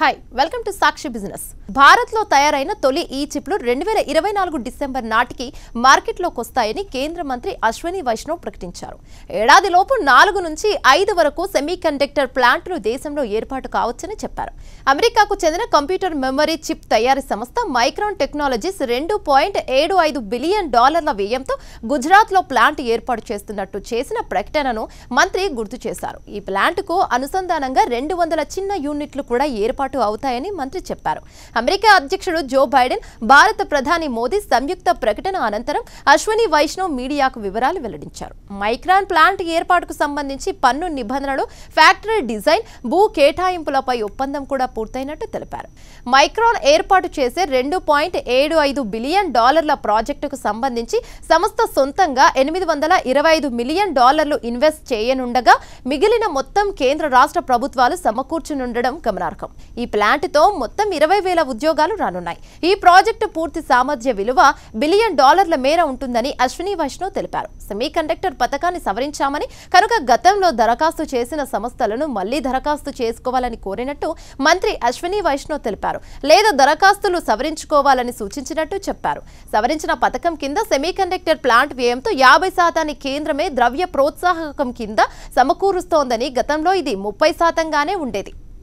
hi welcome to Sakshi business భారత్లో తయారైన తొలి ఈ చిప్లు రెండు వేల ఇరవై నాలుగు డిసెంబర్ నాటికి మార్కెట్లోకి వస్తాయని కేంద్ర మంత్రి అశ్వని వైష్ణవ్ ప్రకటించారు ఏడాదిలోపు నాలుగు నుంచి ఐదు వరకు సెమీకండక్టర్ ప్లాంట్లు దేశంలో ఏర్పాటు కావచ్చని చెప్పారు అమెరికాకు చెందిన కంప్యూటర్ మెమరీ చిప్ తయారీ సంస్థ మైక్రాన్ టెక్నాలజీస్ రెండు పాయింట్ ఏడు ఐదు బిలియన్ డాలర్ల వ్యయంతో గుజరాత్లో ప్లాంట్ ఏర్పాటు చేస్తున్నట్టు చేసిన ప్రకటనను మంత్రి గుర్తు చేశారు ఈ ప్లాంట్కు అనుసంధానంగా రెండు వందల చిన్న యూనిట్లు కూడా ఏర్పాటు ఏర్పాటు అవుతాయని మంత్రి చెప్పారు అమెరికా అధ్యక్షుడు జో బైడెన్ భారత ప్రధాని మోదీ సంయుక్త ప్రకటన అనంతరం అశ్వని వైష్ణవ్ మీడియాకు వివరాలు వెల్లడించారు మైక్రాన్ ప్లాంట్ ఏర్పాటుకు సంబంధించి పన్ను నిబంధనలు ఫ్యాక్టరీ డిజైన్ భూ కేటాయింపులపై ఒప్పందం కూడా పూర్తయినట్టు తెలిపారు మైక్రాన్ ఏర్పాటు చేసే రెండు పాయింట్ ఏడు ఐదు బిలియన్ డాలర్ల ప్రాజెక్టుకు సంబంధించి సంస్థ సొంతంగా ఎనిమిది వందల ఇరవై ఐదు మిలియన్ డాలర్లు ఇన్వెస్ట్ చేయనుండగా మిగిలిన మొత్తం కేంద్ర రాష్ట్ర ప్రభుత్వాలు సమకూర్చునుండడం గమనార్హం ఈ ప్లాంట్తో మొత్తం ఇరవై వేల ఉద్యోగాలు రానున్నాయి ఈ ప్రాజెక్టు పూర్తి సామర్థ్య విలువ బిలియన్ డాలర్ల మేర ఉంటుందని అశ్విని వైష్ణవ్ తెలిపారు సెమీ కండక్టర్ పథకాన్ని సవరించామని కనుక గతంలో దరఖాస్తు చేసిన సంస్థలను మళ్లీ దరఖాస్తు చేసుకోవాలని కోరినట్టు మంత్రి అశ్విని వైష్ణవ్ తెలిపారు లేదా దరఖాస్తులు సవరించుకోవాలని సూచించినట్టు చెప్పారు సవరించిన పథకం కింద సెమీ కండక్టర్ ప్లాంట్ వ్యయంతో యాభై శాతాన్ని కేంద్రమే ద్రవ్య ప్రోత్సాహకం కింద సమకూరుస్తోందని గతంలో ఇది ముప్పై శాతంగానే ఉండేది